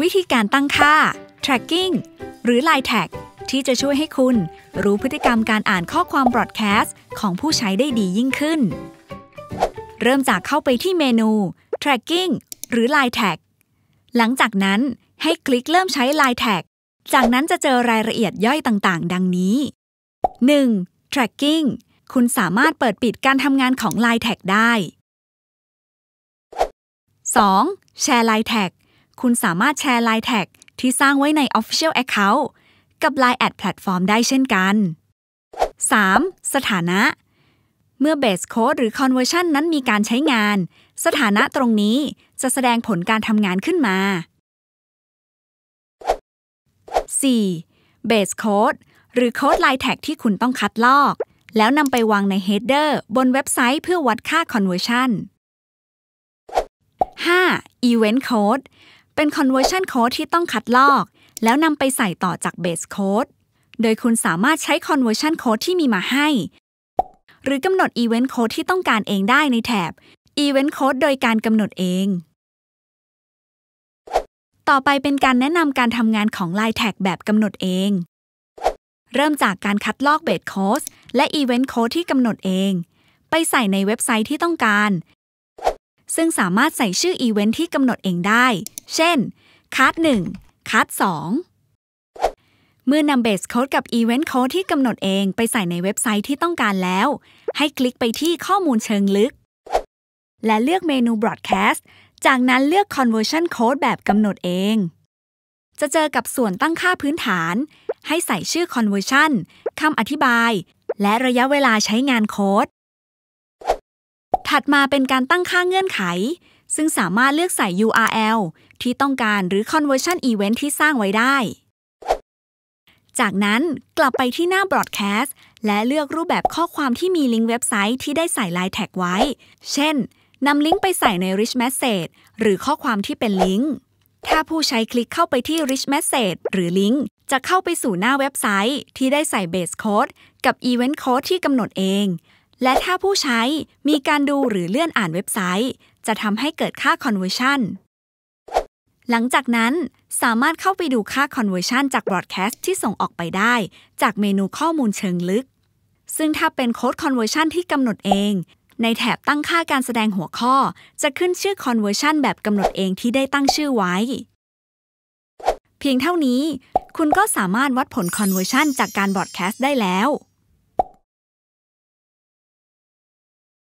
วิธีการตั้งค่า tracking หรือ line tag ที่จะช่วยให้คุณรู้พฤติกรรมการอ่านข้อความ Broadcast ของผู้ใช้ได้ดียิ่งขึ้น เริ่มจากเข้าไปที่เมนู tracking หรือ line tag หลังจากนั้นให้คลิกเริ่มใช้ line tag จากนั้นจะเจอรายละเอียดย่อยต่าง ๆ ดังนี้ 1. tracking คุณสามารถเปิดปิดการทำงานของ line tag ได้ 2. share line tag คุณสามารถแชร์ไลน์แท็กที่สร้างไว้ใน Official Account กับ Line แอดแพลตฟอร์มได้เช่นกัน 3. สถานะ เมื่อ Base Code หรือ Conversion นั้นมีการใช้งาน สถานะตรงนี้จะแสดงผลการทำงานขึ้นมา 4. Base Code หรือโค้ดลน์แท็กที่คุณต้องคัดลอก แล้วนำไปวางใน Header บนเว็บไซต์เพื่อวัดค่า Conversion 5. Event Code เป็น conversion code ที่ต้องคัดลอก แล้วนำไปใส่ต่อจาก base code โดยคุณสามารถใช้ conversion code ที่มีมาให้ หรือกำหนด event code ที่ต้องการเองได้ในแถบ event code โดยการกำหนดเอง ต่อไปเป็นการแนะนำการทำงานของ line tag แบบกำหนดเอง เริ่มจากการคัดลอก base code และ event code ที่กำหนดเอง ไปใส่ในเว็บไซต์ที่ต้องการซึ่งสามารถใส่ชื่ออีเวนท์ที่กำหนดเองได้ เช่น คัด1คัด2เมื่อนำเบสโค้ดกับอีเวนท์โค้ดที่กำหนดเองไปใส่ในเว็บไซต์ที่ต้องการแล้ว ให้คลิกไปที่ข้อมูลเชิงลึก และเลือกเมนู Broadcast จากนั้นเลือก Conversion Code แบบกำหนดเอง จะเจอกับส่วนตั้งค่าพื้นฐาน ให้ใส่ชื่อ Conversion คำอธิบาย และระยะเวลาใช้งานโค้ดถัดมาเป็นการตั้งค่าเงื่อนไข ซึ่งสามารถเลือกใส่ URL ที่ต้องการหรือ conversion event ที่สร้างไว้ได้ จากนั้นกลับไปที่หน้า broadcast และเลือกรูปแบบข้อความที่มีลิงก์เว็บไซต์ที่ได้ใส่ลายแท็กไว้ เช่น นำลิงก์ไปใส่ใน rich message หรือข้อความที่เป็นลิงก์ ถ้าผู้ใช้คลิกเข้าไปที่ Rich Message หรือลิงก์จะเข้าไปสู่หน้าเว็บไซต์ ที่ได้ใส่ Base Code กับ Event Code ที่กำหนดเองและถ้าผู้ใช้มีการดูหรือเลื่อนอ่านเว็บไซต์ จะทำให้เกิดค่า conversion หลังจากนั้นสามารถเข้าไปดูค่า conversion จาก broadcast ที่ส่งออกไปได้ จากเมนูข้อมูลเชิงลึก ซึ่งถ้าเป็นโค้ด conversion ที่กำหนดเอง ในแถบตั้งค่าการแสดงหัวข้อจะขึ้นชื่อ conversion แบบกำหนดเองที่ได้ตั้งชื่อไว้ เพียงเท่านี้ คุณก็สามารถวัดผล conversion จากการ broadcast ได้แล้ว